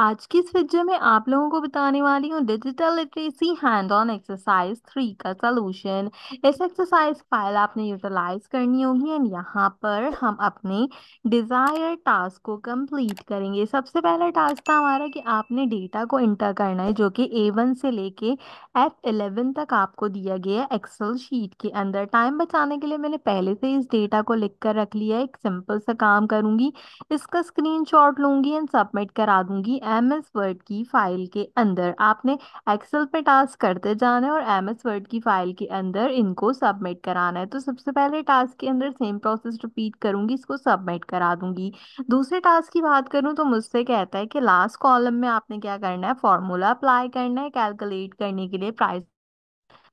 आज की इस वीडियो में आप लोगों को बताने वाली हूँ digital literacy hand on exercise three का सलूशन इस एक्सरसाइज फाइल आपने यूटिलाइज करनी होगी एंड यहाँ पर हम अपने डिजायर टास्क को कंप्लीट करेंगे सबसे पहला टास्क था हमारा कि आपने डेटा को इंटर करना है जो कि ए वन से लेके एफ एलेवन तक आपको दिया गया है एक्सल शीट के अंदर टाइम बचाने के लिए मैंने पहले से इस डेटा को लिख कर रख लिया एक सिंपल सा काम करूंगी इसका स्क्रीन लूंगी एंड सबमिट करा दूंगी एम एस वर्ड की फाइल के अंदर आपने एक्सेल पे टास्क करते जाना है और एम एस वर्ड की फाइल के अंदर इनको सबमिट कराना है तो सबसे पहले टास्क के अंदर सेम प्रोसेस रिपीट करूंगी इसको सबमिट करा दूंगी दूसरे टास्क की बात करूँ तो मुझसे कहता है कि लास्ट कॉलम में आपने क्या करना है फॉर्मूला अप्लाई करना है कैलकुलेट करने के लिए price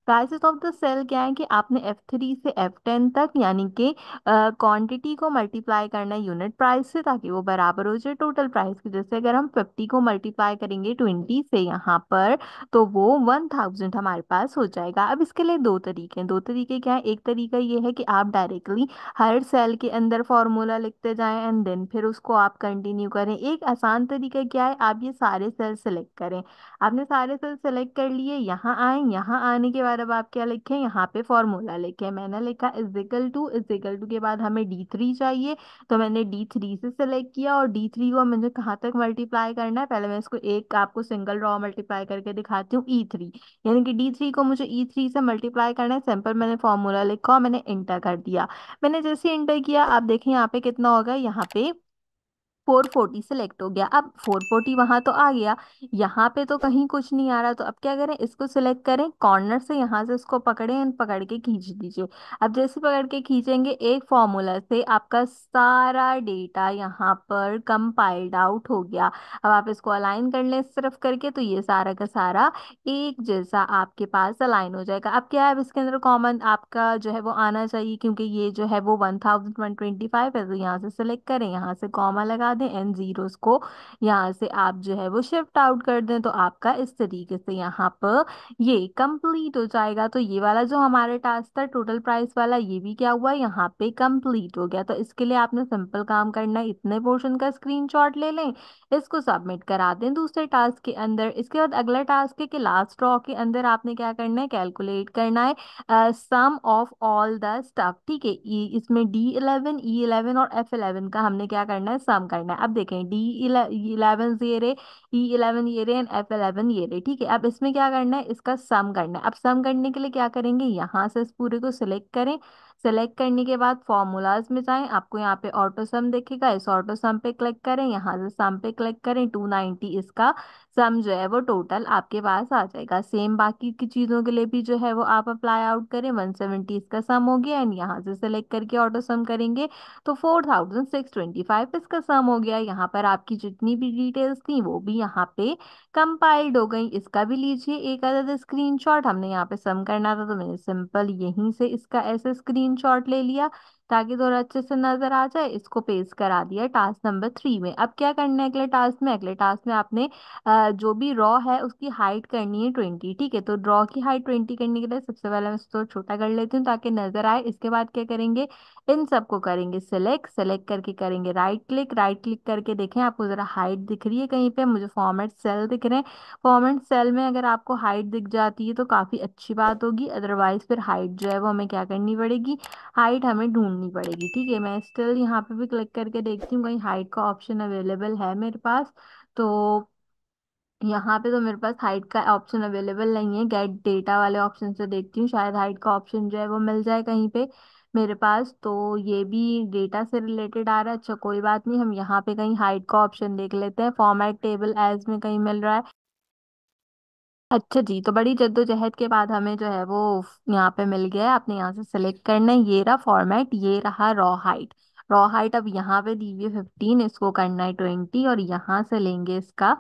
prices of the cell क्या है कि आपने एफ थ्री से एफ टेन तक यानी कि क्वांटिटी को मल्टीप्लाई करना है यूनिट प्राइस से ताकि वो बराबर हो जाए टोटल प्राइस के जैसे अगर हम फिफ्टी को मल्टीप्लाई करेंगे ट्वेंटी से यहाँ पर तो वो वन थाउजेंड हमारे पास हो जाएगा अब इसके लिए दो तरीके हैं दो तरीके क्या है एक तरीका ये है कि आप डायरेक्टली हर सेल के अंदर फॉर्मूला लिखते जाएँ एंड देन फिर उसको आप कंटिन्यू करें एक आसान तरीका क्या है आप ये सारे सेल सेलेक्ट करें आपने सारे सेल सेलेक्ट कर लिए यहाँ आए यहाँ आने के बाद पर अब आप क्या लिखें यहाँ पे फॉर्मूला लिखे मैंने लिखा इजिकल टू इजिकल टू के बाद हमें डी थ्री चाहिए तो मैंने डी थ्री से सेलेक्ट किया और डी थ्री को मुझे कहाँ तक मल्टीप्लाई करना है पहले मैं इसको एक आपको सिंगल रॉ मल्टीप्लाई करके दिखाती हूँ ई e थ्री यानी कि डी थ्री को मुझे ई e थ्री से मल्टीप्लाई करना है सिंपल मैंने फॉर्मूला लिखा और मैंने इंटर कर दिया मैंने जैसे इंटर किया आप देखें यहाँ पे कितना होगा यहाँ पे फोर फोर्टी सेलेक्ट हो गया अब फोर फोर्टी वहाँ तो आ गया यहाँ पे तो कहीं कुछ नहीं आ रहा तो अब क्या करें इसको सिलेक्ट करें कॉर्नर से यहाँ से इसको पकड़ें एंड पकड़ के खींच दीजिए अब जैसे पकड़ के खींचेंगे एक फॉर्मूला से आपका सारा डेटा यहाँ पर कंपाइल्ड आउट हो गया अब आप इसको अलाइन कर लें सिर्फ करके तो ये सारा का सारा एक जैसा आपके पास अलाइन हो जाएगा अब क्या है अब इसके अंदर कॉमन आपका जो है वो आना चाहिए क्योंकि ये जो है वो one thousand one twenty five है तो यहाँ से सिलेक्ट करें यहाँ से कॉमा लगा दें एन ज़ीरोस को यहाँ से आप जो है वो शिफ्ट आउट कर दें तो आपका इस तरीके से यहाँ पर ये कंप्लीट हो जाएगा तो ये वाला जो हमारे टास्क था टोटल प्राइस वाला ये भी क्या हुआ यहाँ पे कंप्लीट हो गया तो इसके लिए आपने सिंपल काम करना है इतने पोर्शन का स्क्रीन ले लें इसको सबमिट करा दें दूसरे टास्क के अंदर इसके बाद अगला टास्क है कि लास्ट रॉ के अंदर आपने क्या करना है कैलकुलेट करना है sum of all the stuff ठीक है e, इसमें डी इलेवन ई इलेवन और एफ इलेवन का हमने क्या करना है सम करना करना है अब देखें डी इलेवन ये रहे ई इलेवन ये रहे एंड एफ इलेवन ये रहे ठीक है अब इसमें क्या करना है इसका सम करना है अब सम करने के लिए क्या करेंगे यहाँ से इस पूरे को सिलेक्ट करें सेलेक्ट करने के बाद फॉर्मूलाज में जाएं आपको यहाँ पे ऑटो सम देखेगा इस ऑटो सम पे क्लिक करें यहाँ से सम पे क्लिक करें 290 इसका सम जो है वो टोटल आपके पास आ जाएगा सेम बाकी की चीज़ों के लिए भी जो है वो आप अप्लाई आउट करें सेवेंटी इसका सम हो गया एंड यहाँ से सेलेक्ट करके ऑटो सम करेंगे तो फाइव इसका सम हो गया यहाँ पर आपकी जितनी भी डिटेल्स थी वो भी यहाँ पे कंपाइल्ड हो गई इसका भी लीजिए एक स्क्रीन शॉट हमने यहाँ पे सम करना था तो मैंने सिंपल यहीं से इसका ऐसे स्क्रीन स्क्रीनशॉट ले लिया ताकि थोड़ा अच्छे से नजर आ जाए इसको पेस्ट करा दिया टास्क नंबर थ्री में अब क्या करना है अगले टास्क में अगले टास्क में आपने जो भी रॉ है उसकी हाइट करनी है ट्वेंटी ठीक है तो रॉ की हाइट ट्वेंटी करने के लिए सबसे पहले मैं इसको छोटा कर लेती हूँ ताकि नजर आए इसके बाद क्या करेंगे इन सबको करेंगे सेलेक्ट सेलेक्ट करके करेंगे राइट क्लिक राइट क्लिक करके देखें आपको जरा हाइट दिख रही है कहीं पे मुझे फॉर्मेट सेल दिख रहे हैं फॉर्मेट सेल में अगर आपको हाइट दिख जाती है तो काफी अच्छी बात होगी अदरवाइज फिर हाइट जो है वो हमें क्या करनी पड़ेगी हाइट हमें ढूंढनी पड़ेगी ठीक है मैं स्टिल यहाँ पे भी क्लिक करके देखती हूँ कहीं हाइट का ऑप्शन अवेलेबल है मेरे पास तो यहाँ पे तो मेरे पास हाइट का ऑप्शन अवेलेबल नहीं है गेट डेटा वाले ऑप्शन से देखती हूँ शायद हाइट का ऑप्शन जो है वो मिल जाए कहीं पे मेरे पास तो ये भी डेटा से रिलेटेड आ रहा है अच्छा कोई बात नहीं हम यहाँ पे कहीं हाइट का ऑप्शन देख लेते हैं फॉर्मेट टेबल एज में कहीं मिल रहा है अच्छा जी तो बड़ी जद्दोजहद के बाद हमें जो है वो यहाँ पे मिल गया है आपने यहाँ से सेलेक्ट करना है ये रहा फॉर्मेट ये रहा रॉ हाइट रॉ हाइट अब यहाँ पे दी हुई है इसको करना है ट्वेंटी और यहाँ से लेंगे इसका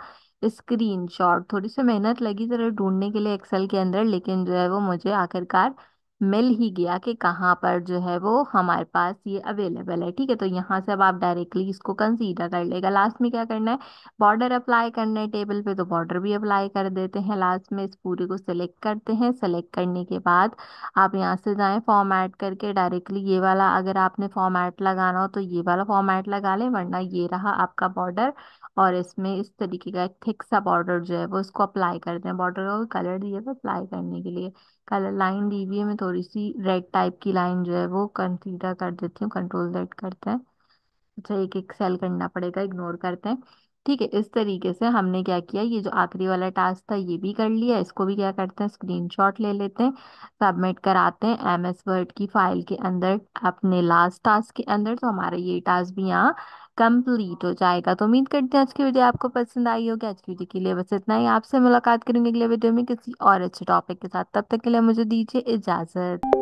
स्क्रीनशॉट थोड़ी सी मेहनत लगी जरा ढूंढने के लिए एक्सेल के अंदर लेकिन जो है वो मुझे आखिरकार मिल ही गया कि कहाँ पर जो है वो हमारे पास ये अवेलेबल है ठीक है तो यहाँ से अब आप डायरेक्टली इसको कंसीडर कर लेगा लास्ट में क्या करना है बॉर्डर अप्लाई करना है टेबल पे तो बॉर्डर भी अप्लाई कर देते हैं लास्ट में इस पूरे को सिलेक्ट करते हैं सेलेक्ट करने के बाद आप यहाँ से जाएँ फॉर्मेट करके डायरेक्टली ये वाला अगर आपने फॉर्मेट लगाना हो तो ये वाला फॉर्मेट लगा लें वरना ये रहा आपका बॉर्डर और इसमें इस तरीके का एक थिक सा बॉर्डर जो है वो इसको अप्लाई कर दें बॉर्डर को कलर दिए अप्लाई करने के लिए कलर लाइन दी हुई है मैं तो थोड़ी सी रेड टाइप की लाइन जो है वो कंसीडर कर देती हूँ कंट्रोल रेड करते हैं अच्छा एक एक सेल करना पड़ेगा इग्नोर करते हैं ठीक है इस तरीके से हमने क्या किया ये जो आखिरी वाला टास्क था ये भी कर लिया इसको भी क्या करते हैं स्क्रीनशॉट ले लेते हैं सबमिट कराते हैं एम एस वर्ड की फाइल के अंदर अपने लास्ट टास्क के अंदर तो हमारा ये टास्क भी यहाँ कंप्लीट हो जाएगा तो उम्मीद करते हैं आज की वीडियो आपको पसंद आई होगी आज की वीडियो के लिए बस इतना ही आपसे मुलाकात करेंगे अगले वीडियो में किसी और अच्छे टॉपिक के साथ तब तक के लिए मुझे दीजिए इजाज़त